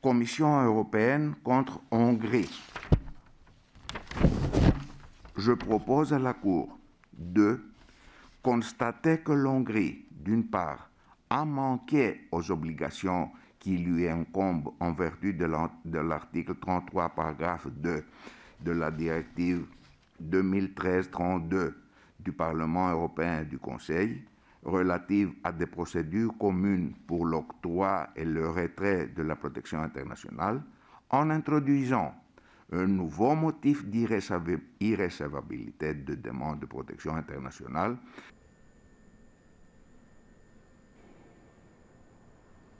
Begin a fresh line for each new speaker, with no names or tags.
Commission européenne contre Hongrie. Je propose à la Cour de constater que l'Hongrie, d'une part, a manqué aux obligations qui lui incombent en vertu de l'article 33, paragraphe 2 de la directive 2013-32 du Parlement européen et du Conseil, relative à des procédures communes pour l'octroi et le retrait de la protection internationale en introduisant un nouveau motif d'irrécevabilité de demande de protection internationale